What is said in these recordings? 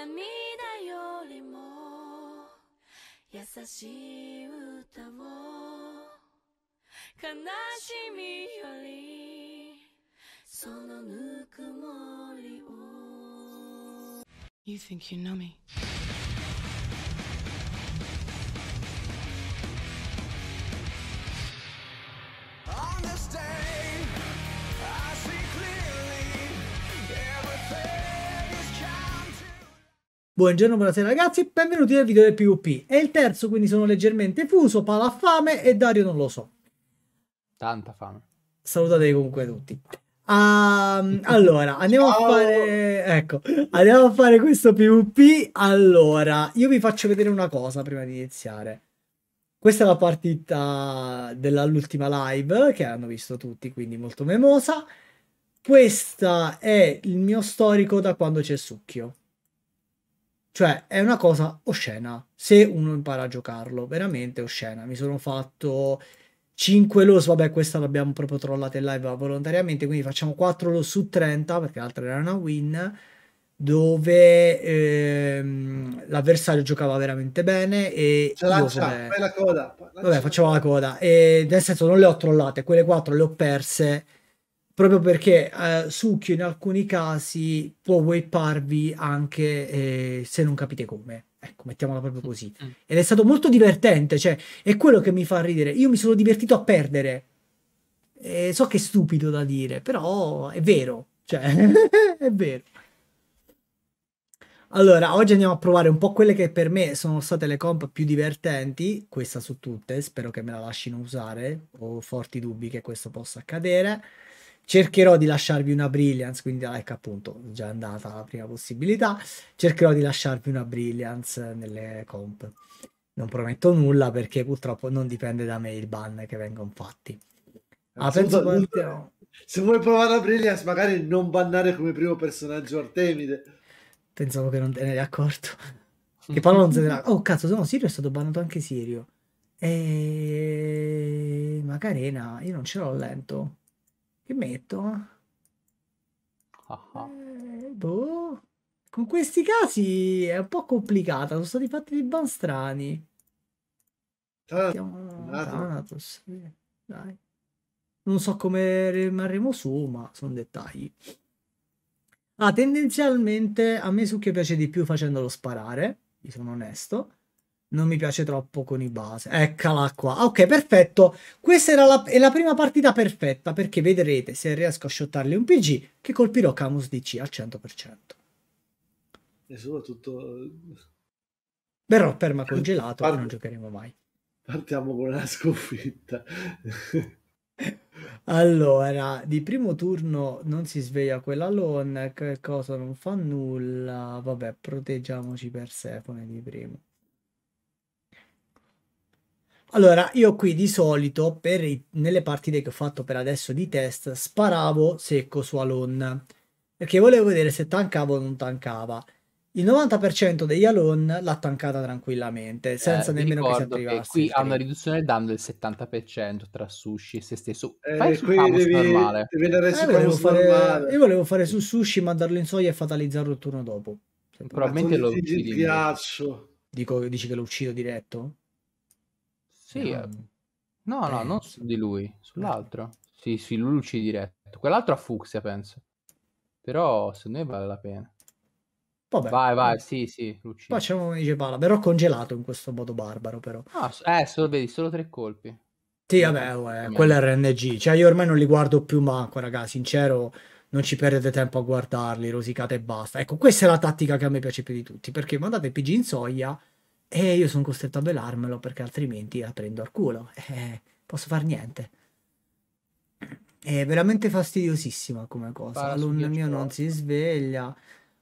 涙よりも優しい歌を悲しみよりそのぬくもりを You think you know me Buongiorno, buonasera ragazzi, benvenuti nel video del PvP. È il terzo, quindi sono leggermente fuso, Pala ha fame e Dario non lo so. Tanta fame. Salutate comunque tutti. Um, allora, andiamo a fare... Ecco, andiamo a fare questo PvP. Allora, io vi faccio vedere una cosa prima di iniziare. Questa è la partita dell'ultima live, che hanno visto tutti, quindi molto memosa. Questa è il mio storico da quando c'è Succhio. Cioè, è una cosa oscena, se uno impara a giocarlo, veramente oscena. Mi sono fatto 5 loss vabbè questa l'abbiamo proprio trollata in live volontariamente, quindi facciamo 4 loss su 30, perché l'altra era una win, dove ehm, l'avversario giocava veramente bene e Ce io, vabbè, fai la coda. vabbè, facciamo la coda. E, nel senso, non le ho trollate, quelle 4 le ho perse proprio perché eh, Succhio in alcuni casi può wiparvi anche eh, se non capite come. Ecco, mettiamola proprio così. Mm, mm. Ed è stato molto divertente, cioè, è quello che mi fa ridere. Io mi sono divertito a perdere. E so che è stupido da dire, però è vero. Cioè, è vero. Allora, oggi andiamo a provare un po' quelle che per me sono state le comp più divertenti, questa su tutte, spero che me la lasciano usare, ho forti dubbi che questo possa accadere. Cercherò di lasciarvi una brilliance, quindi like ah, ecco, appunto già è andata la prima possibilità. Cercherò di lasciarvi una brilliance nelle comp. Non prometto nulla perché purtroppo non dipende da me il ban che vengono fatti. Ah, penso vuoi, se vuoi provare la brilliance, magari non bannare come primo personaggio Artemide. Pensavo che non te ne eri accorto. che poi non se ne era... Oh cazzo, sono Sirio è stato bannato anche Sirio. E... Macarena, io non ce l'ho lento. Che metto? Ah, ah. Eh, boh. Con questi casi è un po' complicata. Sono stati fatti dei ban strani. Ah, Thanatos. Esatto. Dai. Non so come rimarremo su, ma sono dettagli. Ah, tendenzialmente a me Succhio piace di più facendolo sparare, vi sono onesto non mi piace troppo con i base. Eccola qua. Ok, perfetto. Questa era la, la, prima partita perfetta perché vedrete se riesco a shottargli un PG che colpirò Camus DC al 100%. E soprattutto... Verrò ferma congelato Part... e non giocheremo mai. Partiamo con la sconfitta. allora, di primo turno non si sveglia quella lone, che cosa non fa nulla. Vabbè, proteggiamoci Persephone di primo. Allora, io qui di solito, per i, nelle partite che ho fatto per adesso di test, sparavo secco su Alon, perché volevo vedere se tankava o non tankava. Il 90% degli Alon l'ha tankata tranquillamente, eh, senza eh, nemmeno che si attivasse. Qui ha una riduzione del danno del 70% tra Sushi e se stesso. Eh, Fai eh, su devi, normale. Devi eh, volevo fare, normale. Io volevo fare su Sushi, mandarlo in soia e fatalizzarlo il turno dopo. Probabilmente lo uccidi. Dico, dici che lo uccido diretto? Sì, eh, ehm, no, no, eh, non su di lui, sull'altro. Eh. Sì, sui luci diretto. Quell'altro ha fucsia, penso. Però se ne vale la pena. Vabbè. Vai, vai, sì, sì, Lucino. Facciamo come dice Pala, però congelato in questo modo barbaro, però. Ah, eh, solo, vedi, solo tre colpi. Sì, vabbè, uè, quello è RNG. Cioè, io ormai non li guardo più manco, raga, sincero, non ci perdete tempo a guardarli, rosicate e basta. Ecco, questa è la tattica che a me piace più di tutti, perché mandate PG in soglia e io sono costretto a velarmelo perché altrimenti la prendo al culo. E eh, posso far niente. È veramente fastidiosissima come cosa. L'alunno mio non si sveglia.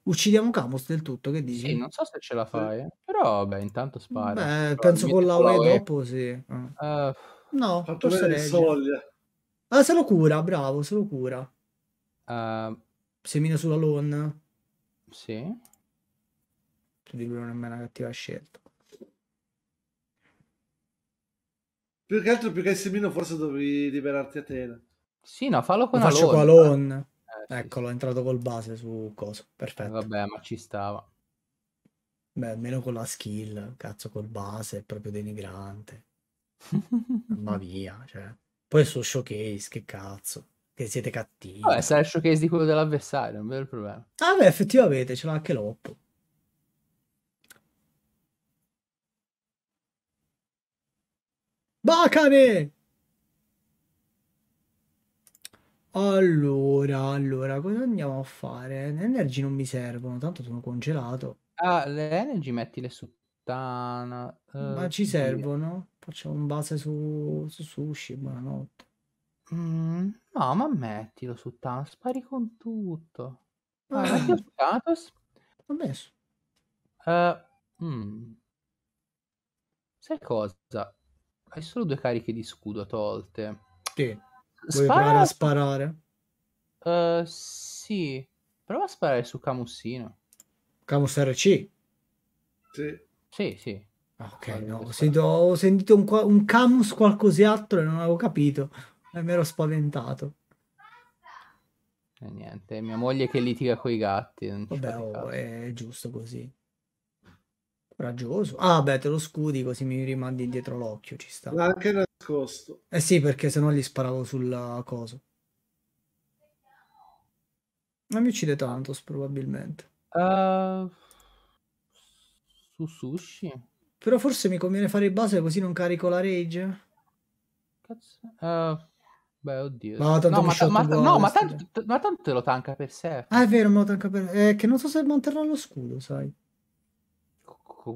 Uccidiamo Camus del tutto, che dici? Sì, non so se ce la fai, eh. però vabbè, intanto spara. Beh, penso con la UE dopo, sì. Uh, no, forse regge. Ah, se lo cura, bravo, se lo cura. Uh, Semina sulla lawn. Sì. Tu di non è mai una cattiva scelta. Più che altro, più che Semino, forse dovevi liberarti Atena. Sì, no, fallo con Lo Alon. con Alon. Eh, Eccolo, sì. è ecco, entrato col base su cosa. Perfetto. Vabbè, ma ci stava. Beh, almeno con la skill, cazzo, col base è proprio denigrante. ma via, cioè. Poi il suo showcase, che cazzo. Che siete cattivi. Vabbè, sarà showcase di quello dell'avversario, non vedo il problema. Ah, beh, effettivamente, ce l'ha anche Loppo. Bah Allora, allora, cosa andiamo a fare? Le energy non mi servono, tanto sono congelato. Ah, le energy mettile su Tana. Eh, Ma ci servono? Facciamo un base su, su sushi, buonanotte. Mm, no, ma mettilo su Thanos, spari con tutto. Ma ah. io su Thanos. L'ho messo. Uh, mm. Sai cosa? Hai solo due cariche di scudo tolte. Sì. Vuoi provare a sparare? Uh, sì. Prova a sparare su Camussino. Camus RC? Sì. Sì, sì. Ah, ok, no, ho sentito, ho sentito un, un, Camus qualcos'altro e non avevo capito. E mi ero spaventato. E eh, niente, mia moglie che litiga con i gatti. Vabbè, oh, è giusto così. Coraggioso. Ah, beh, te lo scudi così mi rimandi indietro l'occhio, ci sta. Ma anche nascosto. Eh sì, perché sennò gli sparavo sulla cosa. Ma mi uccide tanto, probabilmente. Uh, su sushi? Però forse mi conviene fare base così non carico la rage. Cazzo. Uh, beh, oddio. Ma tanto no, ma, ma, no ma, tanto, ma tanto te lo tanca per sé. Ah, è vero, me lo tanca per sé. Eh, che non so se manterrà lo scudo, sai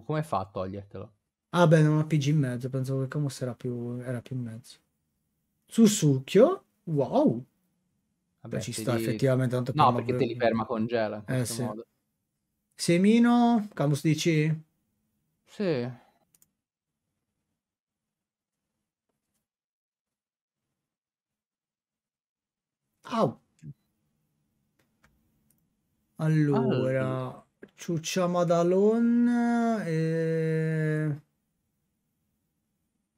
come fa a togliertelo? Ah beh, non ha PG in mezzo, pensavo che Camus era più, era più in mezzo. Sussucchio, wow. Vabbè, ci sta li... effettivamente tanto No, perché pure... te li ferma congela eh, sì. Modo. Semino, Camus DC? Sì. Au. Allora, Ciucciamadalon eh, e...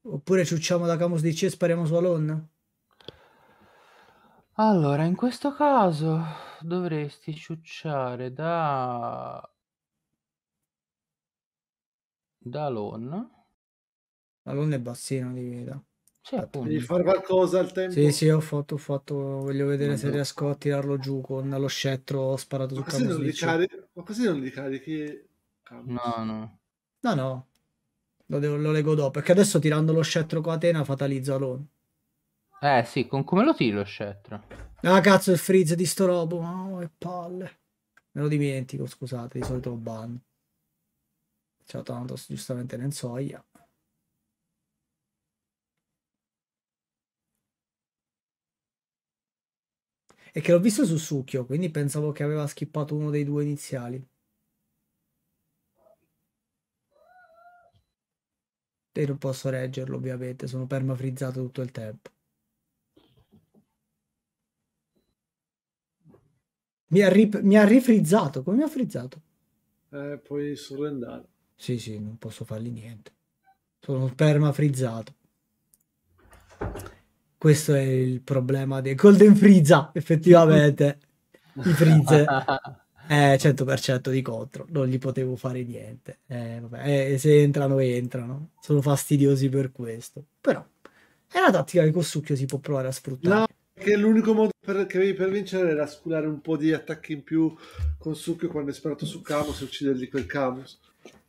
oppure ciucciamo da Camus DC e spariamo su Alon? Allora, in questo caso dovresti ciucciare da da Alon. Alon è bassino di vita. Sì, Devi fare qualcosa al tempo. Sì, sì, ho fatto, ho fatto. Voglio vedere no, se no. riesco a tirarlo giù con lo scettro sparato su Camus DC. Ma così non li carichi? Campos. No, no. No, no. Lo, devo, lo leggo dopo, perché adesso tirando lo scettro con Atena fatalizza Alon. Eh sì, con come lo tiro lo scettro? Ah cazzo il freeze di sto robo, oh, che palle. Me lo dimentico, scusate, di solito lo ban. Ciao tanto, giustamente Nenzoia. È che l'ho visto su Succhio, quindi pensavo che aveva skippato uno dei due iniziali. E non posso reggerlo, ovviamente, sono permafrizzato tutto il tempo. Mi ha, ri- mi ha rifrizzato, come mi ha frizzato? Eh, puoi surrendare. Sì, sì, non posso fargli niente. Sono permafrizzato. Questo è il problema dei Golden Freeza, effettivamente. I Freeze. Eh, 100% di contro, non gli potevo fare niente. Eh, vabbè, eh, se entrano, entrano. Sono fastidiosi per questo. Però è una tattica che con Succhio si può provare a sfruttare. No, perché l'unico modo per, che avevi per vincere era sculare un po' di attacchi in più con Succhio quando è sparato su Camus e ucciderli quel Camus.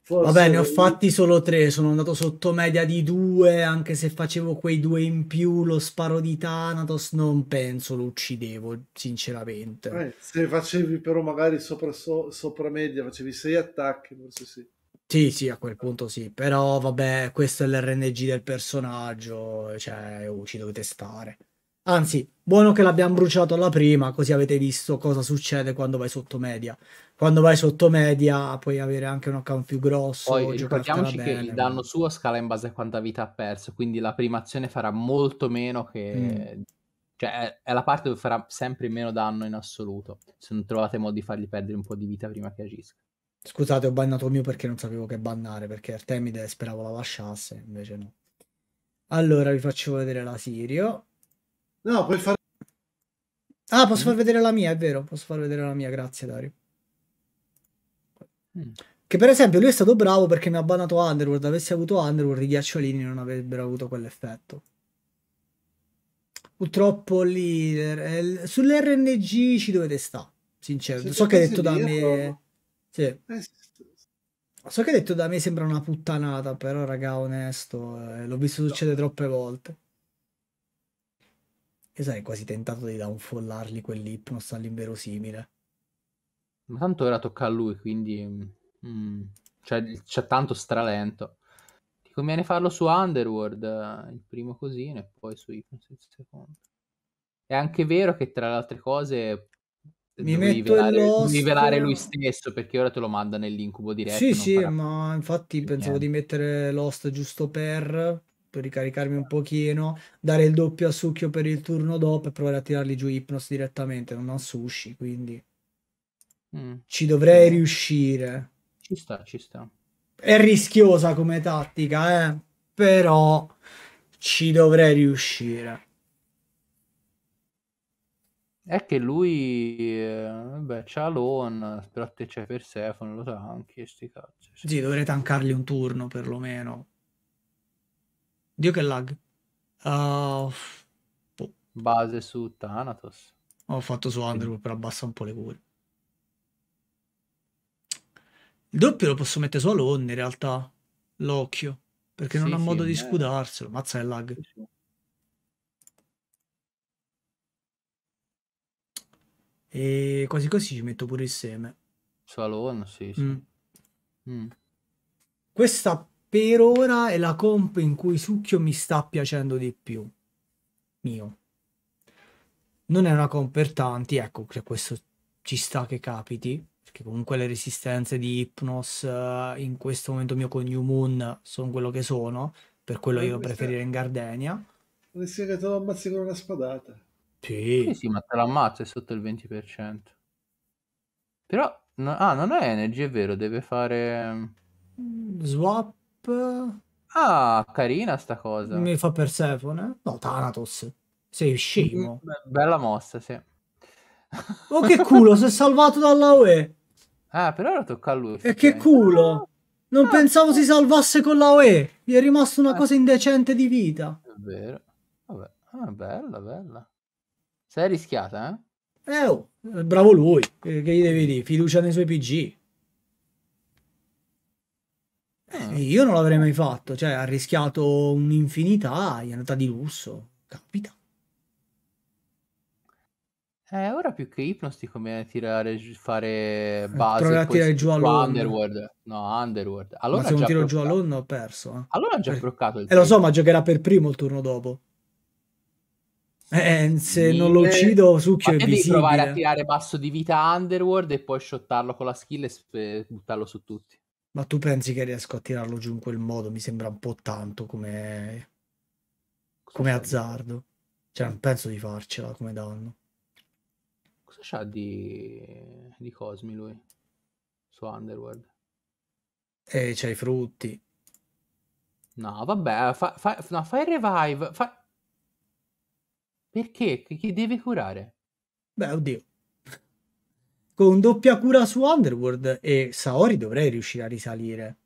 Forse... Vabbè, ne ho fatti solo tre, sono andato sotto media di due, anche se facevo quei due in più, lo sparo di Thanatos non penso lo uccidevo, sinceramente. Eh, se facevi però magari sopra, so, sopra media, facevi sei attacchi, forse sì. Sì, sì, a quel punto sì, però vabbè, questo è l'RNG del personaggio, cioè oh, ci dovete stare. Anzi, buono che l'abbiamo bruciato alla prima, così avete visto cosa succede quando vai sotto media quando vai sotto media puoi avere anche un account più grosso. Poi ricordiamoci bene, che il danno suo scala in base a quanta vita ha perso, quindi la prima azione farà molto meno che... Mm. Cioè è la parte dove farà sempre meno danno in assoluto, se non trovate modo di fargli perdere un po' di vita prima che agisca. Scusate, ho bannato il mio perché non sapevo che bannare, perché Artemide speravo la lasciasse, invece no. Allora vi faccio vedere la Sirio. No, puoi fare... Ah, posso far mm. vedere la mia, è vero, posso far vedere la mia, grazie Dario. Mm. Che per esempio lui è stato bravo perché mi ha bannato Underworld. Avessi avuto Underworld, i ghiacciolini non avrebbero avuto quell'effetto. Purtroppo lì eh, sull'RNG ci dovete stare. Sincero, so che detto da me. Eh, sì. So che detto da me sembra una puttanata, però raga, onesto, eh, l'ho visto succedere troppe volte. E sai, quasi tentato di downfallarli quell'ipnos all'inverosimile. Ma tanto ora tocca a lui, quindi... Mm, cioè, c'è tanto stralento. Ti conviene farlo su Underworld, eh, il primo così, e poi su Ipnos il secondo. È anche vero che tra le altre cose mi devi velare, rivelare lui stesso perché ora te lo manda nell'incubo diretto. Sì, sì, farà... ma infatti pensavo niente. di mettere l'host giusto per, per ricaricarmi un pochino, dare il doppio a Succhio per il turno dopo e provare a tirarli giù Ipnos direttamente, non a Sushi, quindi... Mm. Ci dovrei riuscire. Ci sta, ci sta. È rischiosa come tattica, eh? però ci dovrei riuscire. È che lui, eh, vabbè, c'ha Lon, però te c'è Persephone, lo tanchi, sti cazzi. Sì. sì, dovrei tancargli un turno perlomeno. Dio che lag. Uh, boh. Base su Thanatos. Ho fatto su Andrew sì. per abbassare un po' le cure. Il doppio lo posso mettere solo on in realtà, l'occhio, perché sì, non ha sì, modo di eh. scudarselo, mazza è lag. E quasi così ci metto pure il seme. Salone, sì, sì. Mm. Mm. Questa per ora è la comp in cui succhio mi sta piacendo di più. Mio. Non è una comp per tanti, ecco, che questo ci sta che capiti perché comunque le resistenze di Hypnos uh, in questo momento mio con New Moon sono quello che sono, per quello eh, io preferirei in Gardenia. Potresti che te lo ammazzi con una spadata. Sì. sì, ma te l'ammazza è sotto il 20%. Però, no, ah, non è energy, è vero, deve fare... Mm, Swap... Ah, carina sta cosa. Mi fa Persephone? No, Thanatos. Sei scemo. bella mossa, sì. Oh che culo, si è salvato dalla UE. Ah, però ora tocca a lui. E che culo! non ah, pensavo si salvasse con la OE. Gli è rimasta una ah, cosa indecente di vita. È vero. Vabbè. Ah, bella, bella. Sei rischiata, eh? Eh, oh, eh, bravo lui. Che gli devi dire? Fiducia nei suoi PG. Eh, ah. io non l'avrei mai fatto, cioè ha rischiato un'infinità, è andata di lusso, capita. Eh, ora più che Hypnos ti conviene tirare, fare base. Provare a tirare giù all'on. Eh, Underworld. No, Underworld. Allora ma se non tiro broccato. giù all'on ho perso. Eh. Allora ha già eh, bloccato il E eh, lo so, ma giocherà per primo il turno dopo. Eh, eh se Mille. non lo uccido, succhio ma è visibile. devi provare a tirare basso di vita Underworld e poi shottarlo con la skill e buttarlo su tutti. Ma tu pensi che riesco a tirarlo giù in quel modo? Mi sembra un po' tanto come... come azzardo. Cioè, non penso di farcela come danno cosa c'ha di, di Cosmi lui su Underworld? Eh, c'ha i frutti. No, vabbè, fa, fa, no, fai il revive. Fa... Perché? Chi deve curare? Beh, oddio. Con doppia cura su Underworld e Saori dovrei riuscire a risalire.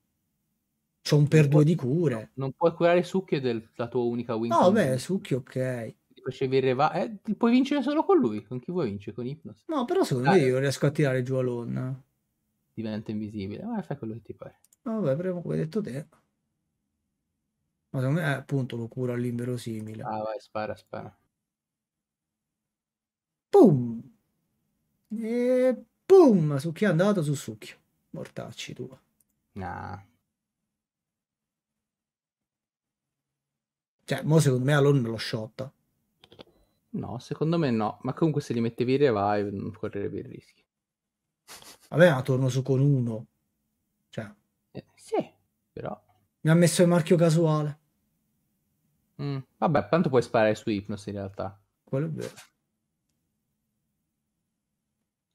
C'ho un per due di cure. Non puoi curare Succhio della tua unica win. No, beh, Succhio ok ti facevi reva- eh, puoi vincere solo con lui, con chi vuoi vincere, con Hypnos. No, però secondo Dai. me io riesco a tirare giù Alon. Diventa invisibile, ma fai quello che ti pare. Vabbè, prima come hai detto te. Ma secondo me, eh, appunto, lo curo all'inverosimile. Ah, vai, spara, spara. Pum! E pum! Su chi è andato? Su Succhio. Mortacci tua. Nah. Cioè, mo secondo me Alon me lo sciotta. No, secondo me no, ma comunque se li mettevi in revive non correrebbe il rischio. Vabbè, ma torno su con uno. Cioè. Eh, sì, però... Mi ha messo il marchio casuale. Mm, vabbè, tanto puoi sparare su Hypnos in realtà. Quello è vero.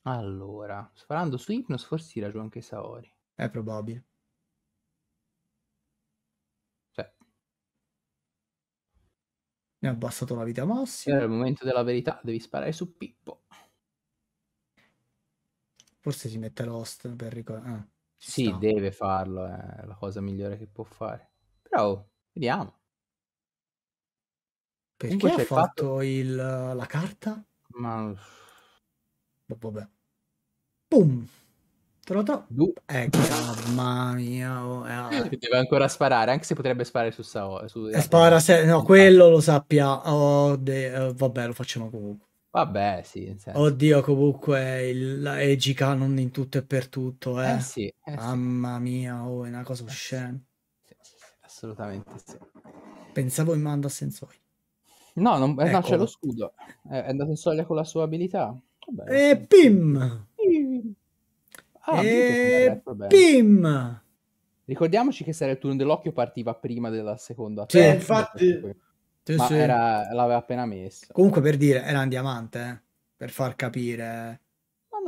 Allora, sparando su Hypnos forse si ragiona anche Saori. È probabile. ne ha abbassato la vita massima. Era il momento della verità, devi sparare su Pippo. Forse si mette l'host per ricordare. Ah, sì, sta. deve farlo, eh, è la cosa migliore che può fare. Però, vediamo. Perché ha fatto, fatto... Il, la carta? Ma... Boh, vabbè. Boom! Te lo ecco, mamma mia. Oh, eh. Deve ancora sparare, anche se potrebbe sparare su Sao. Su... Eh, spara se... No, quello lo sappia. Oh, de... oh, vabbè, lo facciamo comunque. Vabbè, sì. Oddio, comunque il... è g in tutto e per tutto. Eh, eh sì. Eh mamma sì. mia, oh, è una cosa eh, oscena. assolutamente sì. Pensavo in mando a Sensori. No, non... Eh, no c'è lo scudo. È andato in soglia con la sua abilità. Vabbè, e pim! Ah, e Pim! Ricordiamoci che sarà il turno dell'occhio partiva prima della seconda. Sì, terza, infatti... Sì, sì. Era... l'aveva appena messo. Comunque per dire, era un diamante, eh? per far capire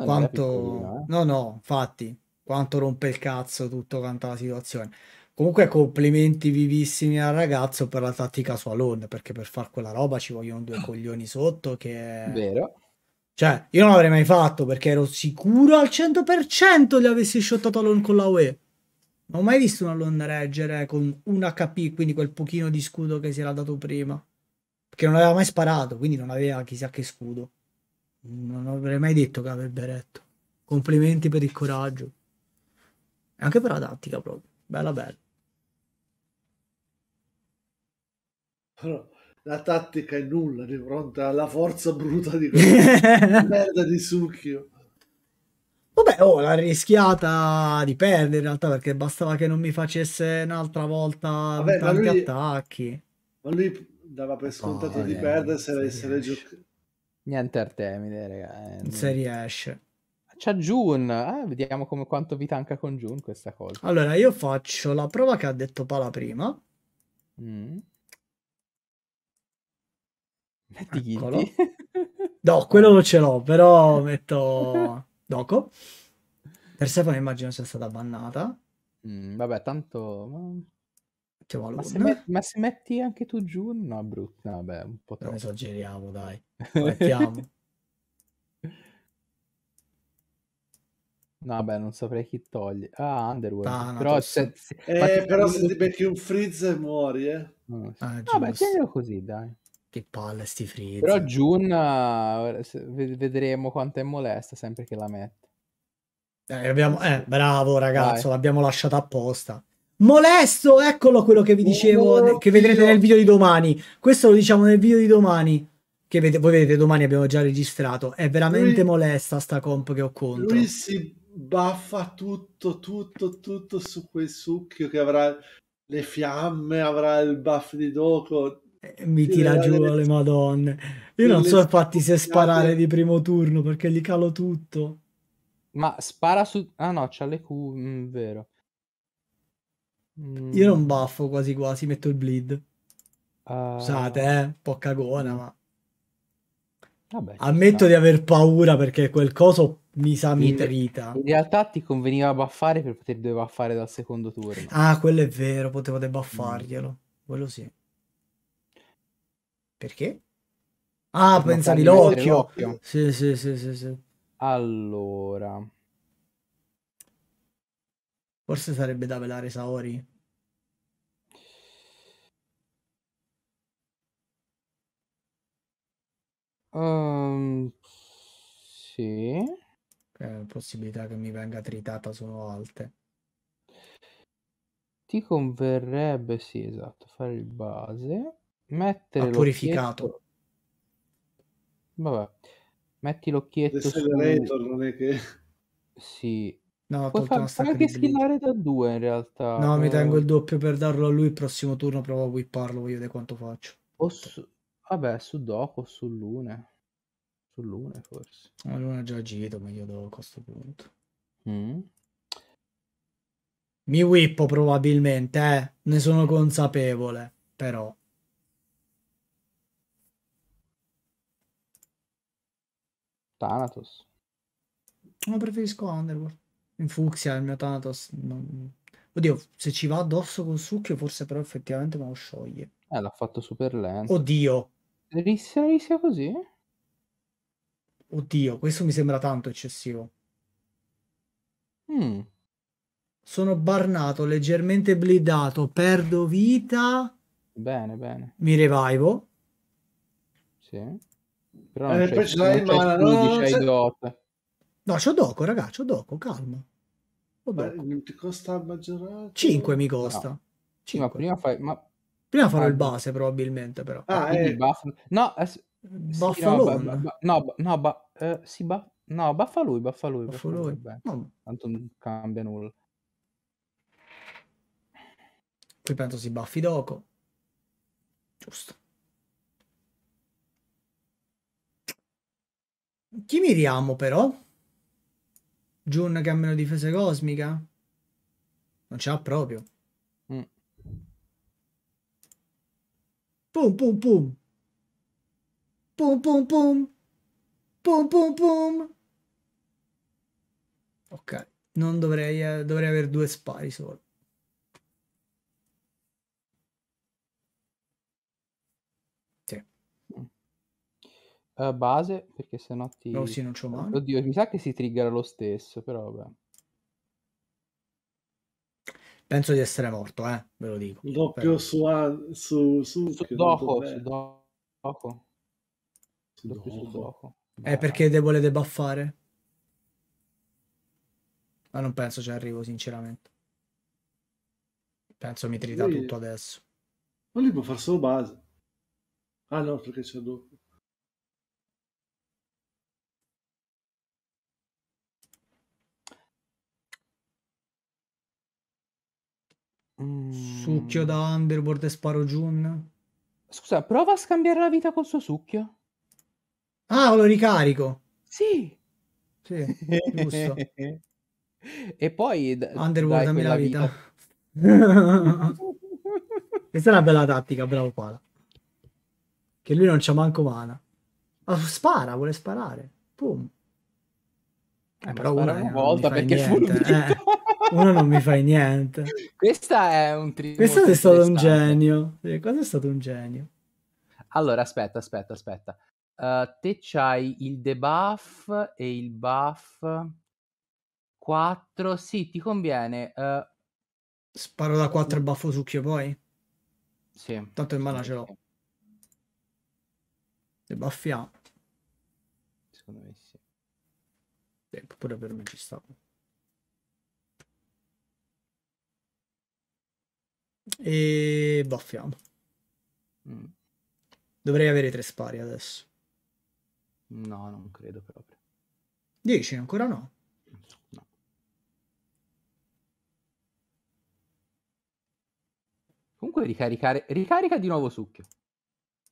quanto... Eh? No, no, infatti, quanto rompe il cazzo tutto quanto la situazione. Comunque complimenti vivissimi al ragazzo per la tattica su Alone, perché per far quella roba ci vogliono due coglioni sotto che... Vero cioè, io non l'avrei mai fatto perché ero sicuro al 100% gli avessi shottato l'on con la UE. Non ho mai visto un allon reggere eh, con un HP, quindi quel pochino di scudo che si era dato prima. Perché non aveva mai sparato, quindi non aveva chissà che scudo. Non avrei mai detto che avrebbe retto. Complimenti per il coraggio. E anche per la tattica proprio. Bella bella. Allora la tattica è nulla di fronte alla forza bruta di merda di succhio. Vabbè, oh, la rischiata di perdere in realtà perché bastava che non mi facesse un'altra volta Vabbè, tanti ma lui, attacchi. Ma lui dava per scontato oh, di eh, perdere se l'avesse giocato. Niente Artemide, raga. Eh, non si riesce. C'è Jun, eh, vediamo come, quanto vi tanca con Jun questa cosa. Allora, io faccio la prova che ha detto Pala prima. Mm. Metti Guilty. no, quello non ce l'ho, però metto Doco. Persephone immagino sia stata bannata. Mm, vabbè, tanto... Ma se, met- ma se, metti anche tu giù, no, brutta. vabbè, un po' troppo. Non esageriamo, dai. Mettiamo. No, vabbè, non saprei chi toglie. Ah, Underworld. Ah, no, però, se, se... Eh, però se ti becchi un freeze muori, eh. No, ah, ah, vabbè, tienilo così, dai. Che palla sti frizzi. Però Giunna eh, vedremo quanto è molesta sempre che la mette. Eh, abbiamo... eh bravo ragazzo, Vai. l'abbiamo lasciata apposta. Molesto, eccolo quello che vi oh, dicevo, oh, che vedrete nel video di domani. Questo lo diciamo nel video di domani. Che vede... voi vedete domani abbiamo già registrato. È veramente lui... molesta sta comp che ho contro. Lui si baffa tutto, tutto, tutto su quel succhio che avrà le fiamme, avrà il buff di Doko. Eh, mi tira giù le madonne. Io non so infatti se sparare di primo turno perché gli calo tutto. Ma spara su... Ah no, c'ha le Q, mm, vero. Mm. Io non mm. baffo quasi quasi, metto il bleed. Uh... Scusate, ah. eh, un po' cagona, ma... Vabbè, Ammetto sta. di aver paura perché quel coso mi sa mi trita. In realtà ti conveniva baffare per poter debaffare dal secondo turno. Ah, quello è vero, potevo debuffarglielo. Mm. Quello sì. Perché? Ah, pensa di l'occhio. l'occhio. Sì, sì, sì, sì, sì. Allora. Forse sarebbe da velare Saori. Um, sì. Eh, possibilità che mi venga tritata sono alte. Ti converrebbe, sì, esatto, fare il base. Mettere ha purificato. Vabbè. Metti l'occhietto The su... non è che... Sì. No, Puoi far, fare anche skillare da due in realtà. No, mi eh. tengo il doppio per darlo a lui il prossimo turno, provo a whipparlo, voglio vedere quanto faccio. O su... Vabbè, su Doco, su Lune. Su Lune forse. Ma Lune ha già agito, meglio Doco a questo punto. Mm. Mi whippo probabilmente, eh. Ne sono consapevole, però. Thanatos. Ma preferisco Underworld. In fucsia il mio Thanatos. Non... Oddio, se ci va addosso col succhio, forse però effettivamente me lo scioglie. Eh, l'ha fatto super lento. Oddio. Rissa, rissa così? Oddio, questo mi sembra tanto eccessivo. Mm. Sono barnato, leggermente blidato, perdo vita. Bene, bene. Mi revivo. Sì. Però non eh, c'è, non c'è mana, no, c'è... Dot. No, c'ho Doco, ragazzi, c'ho Doco, calma. Vabbè, non ti costa maggiorato? 5 mi costa. No. 5. Ma prima fai... Ma... Prima farò ah. il base probabilmente però. Ah, ah eh. buff... No, eh, sì, no, ba, no, no, ba, eh, sì, ba... no, baffa lui, baffa lui. Baffa lui. Vabbè. Tanto non cambia nulla. Qui penso si baffi Doco. Giusto. Chi miriamo però? Jun che ha meno difesa cosmica? Non ce l'ha proprio. Mm. Pum pum pum. Pum pum pum. Pum pum pum. Ok, non dovrei, eh, dovrei avere due spari solo. Uh, base, perché sennò ti... No, oh, sì, non c'ho mai. Oddio, mi sa che si triggera lo stesso, però vabbè. Penso di essere morto, eh, ve lo dico. Doppio però... su, su, su, su dopo, su dopo. Su Doco. Su Doco. Eh, perché de- volete buffare? Ma non penso ci arrivo, sinceramente. Penso mi trita Lui... tutto adesso. Ma lui può fare solo base. Ah no, perché c'è doppio. Succhio mm. da Underworld e Sparo Jun. Scusa, prova a scambiare la vita col suo succhio. Ah, lo ricarico. Sì. Sì, giusto. e poi Underworld, dai dammi la vita. vita. Questa è una bella tattica, bravo Pala. Che lui non c'ha manco mana. Ah, spara, vuole sparare. Pum. Eh, però spara una una volta perché fu niente, eh uno non mi fai niente. Questa è un tributo. Questo sei stato un genio. Eh, questo è stato un genio. Allora, aspetta, aspetta, aspetta. Uh, te c'hai il debuff e il buff 4. Sì, ti conviene. Uh... Sparo da 4 mm. e buffo succhio poi? Sì. Tanto il mana ce l'ho. E baffiamo. Secondo me sì. Eh, pure per me ci sta. E baffiamo. Boh, mm. Dovrei avere tre spari adesso. No, non credo proprio. 10, ancora no. no. Comunque ricaricare... Ricarica di nuovo succhio.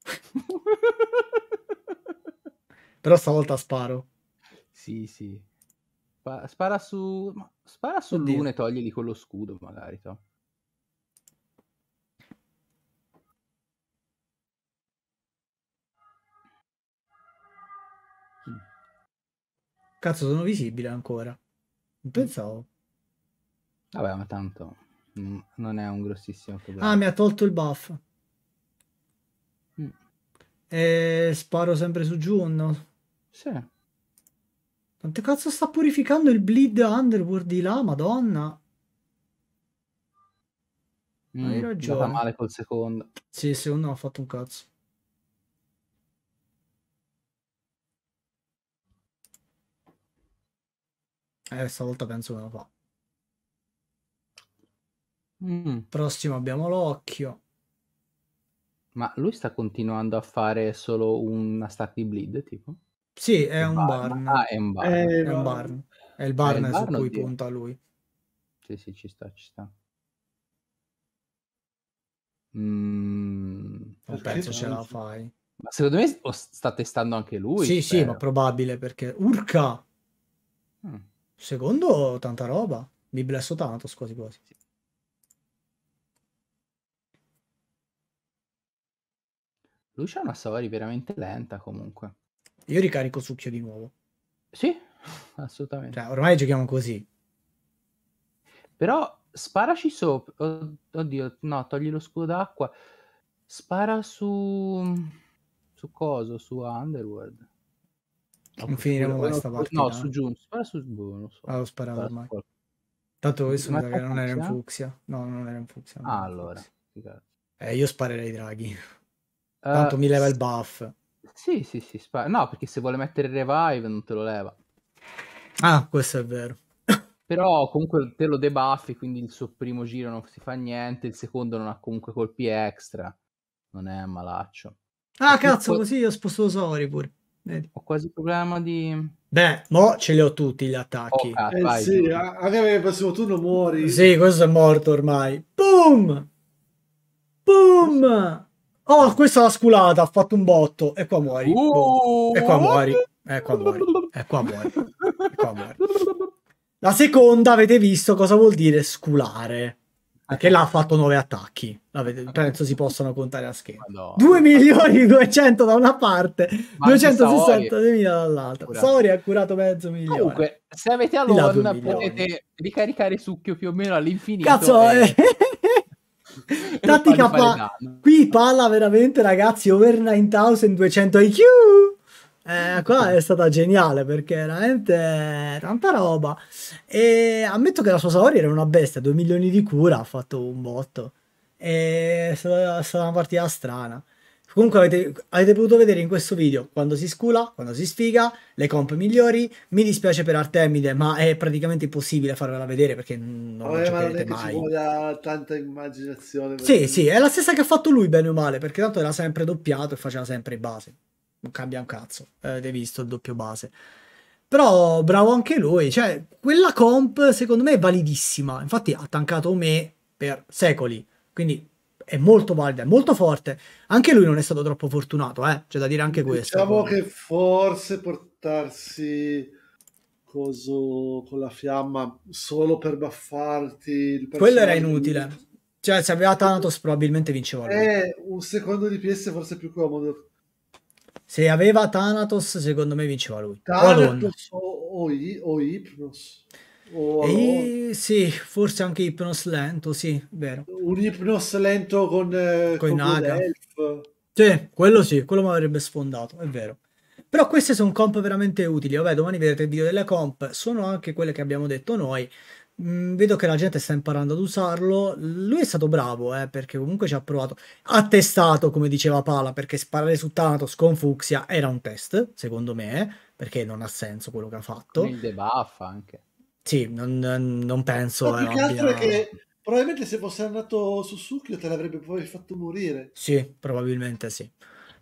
Però stavolta sparo. Sì, sì. Spara su... Spara su Lune e toglieli con lo scudo, magari, to. Cazzo, sono visibile ancora. Non mm. pensavo. Vabbè, ma tanto non è un grossissimo problema. Ah, mi ha tolto il buff. Mm. E sparo sempre su Giunno. Sì. Quanto cazzo sta purificando il bleed Underworld di là, madonna. Mm, Hai ragione. È male col secondo. Sì, il secondo ha fatto un cazzo. E eh, stavolta penso che lo fa. Mm. Prossimo abbiamo l'occhio. Ma lui sta continuando a fare solo una stat di bleed, tipo? Sì, è un barn. barn. Ah, è un barn. È, eh, è un barn. È il barn, eh, è il barn su barn, cui oddio. punta lui. Sì, sì, ci sta, ci sta. Mm, non penso ce la fai. Ma secondo me sta testando anche lui. Sì, spero. sì, cioè. ma probabile perché... Urca! Mm. Secondo, tanta roba. Mi blesso tanto, quasi quasi. Lui c'ha una Saori veramente lenta comunque. Io ricarico succhio di nuovo. Sì, assolutamente. Cioè, ormai giochiamo così. Però sparaci sopra. Oddio, no, togli lo scudo d'acqua. Spara su. Su coso? Su Underworld non finiremo questa parte. No, su giù, eh. spara su boh, non so. Ah, l'ho sparato spara ormai. Spara. Tanto questo mi sa che non era in fucsia. No, non era in fucsia. Ah, allora. Eh, io sparerei i draghi. Uh, Tanto mi leva il buff. Sì, sì, sì. Spara. No, perché se vuole mettere il revive non te lo leva. Ah, questo è vero. Però comunque te lo debuffi, quindi il suo primo giro non si fa niente, il secondo non ha comunque colpi extra. Non è malaccio. Ah, e cazzo, tipo... così ho spostato Sori pure. Vedi. Ho quasi il problema di... Beh, mo ce li ho tutti gli attacchi. Oh, eh, sì, anche perché il prossimo turno muori. Sì, questo è morto ormai. Boom! Boom! Oh, questa l'ha sculata, ha fatto un botto. E qua muori. Oh! E qua muori. E qua muori. E qua muori. E qua muori. La seconda avete visto cosa vuol dire sculare. Perché l'ha fatto 9 attacchi. Ah, penso si possano contare a schermo. No. 2 milioni 200 da una parte, 260 mila dall'altra. Saori ha curato mezzo milione. Comunque, se avete allora potete ricaricare succhio più o meno all'infinito. Cazzo, e... Eh. tattica pa- qui palla veramente ragazzi over 9200 IQ eh, qua è stata geniale perché veramente tanta roba. E ammetto che la sua Saori era una bestia, 2 milioni di cura, ha fatto un botto. E è stata, una partita strana. Comunque avete, avete, potuto vedere in questo video quando si scula, quando si sfiga, le comp migliori. Mi dispiace per Artemide, ma è praticamente impossibile farvela vedere perché non Vabbè, la giocherete ma non mai. Ci vuole tanta immaginazione. Sì, sì, è la stessa che ha fatto lui, bene o male, perché tanto era sempre doppiato e faceva sempre base non cambia un cazzo, eh, avete visto il doppio base. Però bravo anche lui, cioè quella comp secondo me è validissima, infatti ha tankato me per secoli, quindi è molto valida, è molto forte. Anche lui non è stato troppo fortunato, eh? c'è da dire anche diciamo questo. Diciamo che forse portarsi coso con la fiamma solo per baffarti... Quello era inutile. Cioè, se aveva Thanatos probabilmente vinceva lui. Eh, un secondo DPS forse più comodo se aveva Thanatos, secondo me vinceva lui. Thanatos o, o, o Hypnos. O, e, sì, forse anche Hypnos lento, sì, vero. Un Hypnos lento con, eh, con, con Naga. Sì, quello sì, quello mi avrebbe sfondato, è vero. Però queste sono comp veramente utili. Vabbè, domani vedrete il video delle comp, sono anche quelle che abbiamo detto noi. Mm, vedo che la gente sta imparando ad usarlo. Lui è stato bravo, eh, perché comunque ci ha provato. Ha testato, come diceva Pala, perché sparare su Thanatos con Fuxia era un test, secondo me, perché non ha senso quello che ha fatto. Con il debuff anche. Sì, non, non penso... Ma più eh, abbia... è che probabilmente se fosse andato su Succhio te l'avrebbe poi fatto morire. Sì, probabilmente sì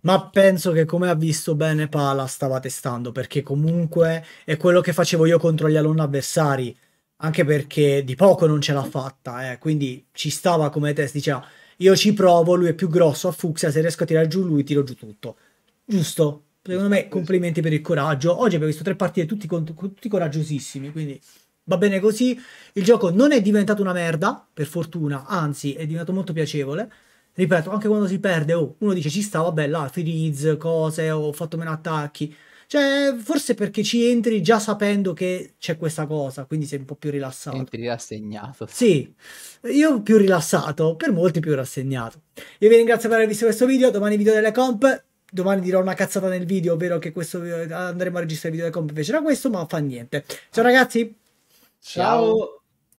ma penso che come ha visto bene Pala stava testando perché comunque è quello che facevo io contro gli alunni avversari anche perché di poco non ce l'ha fatta, eh. quindi ci stava come test, diceva io ci provo, lui è più grosso a Fuxia, se riesco a tirare giù lui tiro giù tutto. Giusto? Secondo me complimenti per il coraggio. Oggi abbiamo visto tre partite tutti, tutti coraggiosissimi, quindi va bene così. Il gioco non è diventato una merda, per fortuna, anzi è diventato molto piacevole. Ripeto, anche quando si perde, oh, uno dice ci stava, bella, freeze, cose, ho fatto meno attacchi. Cioè, forse perché ci entri già sapendo che c'è questa cosa, quindi sei un po' più rilassato. Entri rassegnato. Sì, io più rilassato, per molti più rassegnato. Io vi ringrazio per aver visto questo video, domani video delle comp, domani dirò una cazzata nel video, ovvero che questo eh, andremo a registrare il video delle comp invece era questo, ma fa niente. Ciao ragazzi! Ciao. Ciao.